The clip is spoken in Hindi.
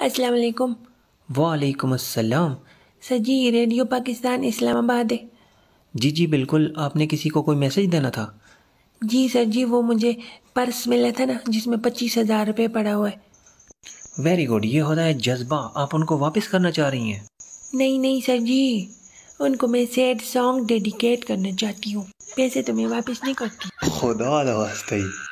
अस्सलाम वालेकुम वालेकुम अस्सलाम सर जी रेडियो पाकिस्तान इस्लामाबाद है जी जी बिल्कुल आपने किसी को कोई मैसेज देना था जी सर जी वो मुझे पर्स मिला था ना जिसमें पच्चीस हज़ार रुपये पड़ा हुआ है वेरी गुड ये होता है जज्बा आप उनको वापस करना चाह रही हैं नहीं नहीं सर जी उनको मैं सैड सॉन्ग डेडिकेट करना चाहती हूँ पैसे तो मैं वापस नहीं करती खुदा वास्ते